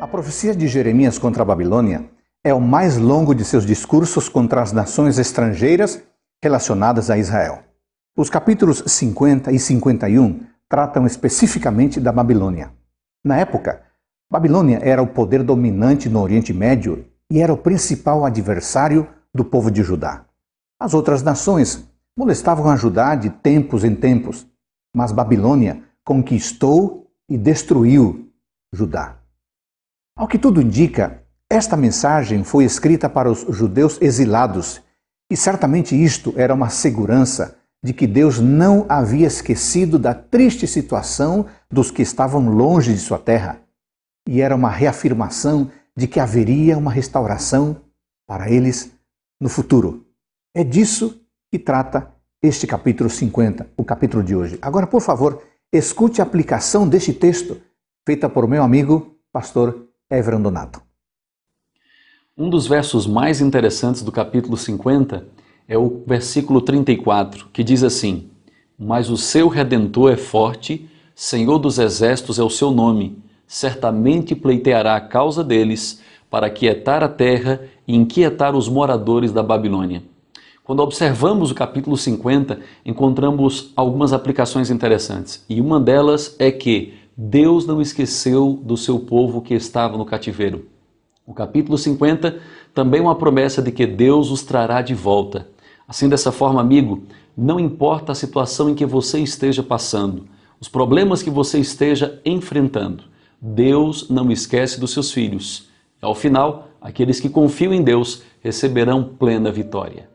A profecia de Jeremias contra a Babilônia é o mais longo de seus discursos contra as nações estrangeiras relacionadas a Israel. Os capítulos 50 e 51 tratam especificamente da Babilônia. Na época, Babilônia era o poder dominante no Oriente Médio e era o principal adversário do povo de Judá. As outras nações molestavam a Judá de tempos em tempos, mas Babilônia conquistou e destruiu Judá. Ao que tudo indica, esta mensagem foi escrita para os judeus exilados, e certamente isto era uma segurança de que Deus não havia esquecido da triste situação dos que estavam longe de sua terra, e era uma reafirmação de que haveria uma restauração para eles no futuro. É disso que trata este capítulo 50, o capítulo de hoje. Agora, por favor, escute a aplicação deste texto feita por meu amigo, pastor é Everon Donato. Um dos versos mais interessantes do capítulo 50 é o versículo 34, que diz assim: Mas o seu redentor é forte, Senhor dos exércitos é o seu nome, certamente pleiteará a causa deles para quietar a terra e inquietar os moradores da Babilônia. Quando observamos o capítulo 50, encontramos algumas aplicações interessantes, e uma delas é que Deus não esqueceu do seu povo que estava no cativeiro. O capítulo 50 também é uma promessa de que Deus os trará de volta. Assim, dessa forma, amigo, não importa a situação em que você esteja passando, os problemas que você esteja enfrentando, Deus não esquece dos seus filhos. Ao final, aqueles que confiam em Deus receberão plena vitória.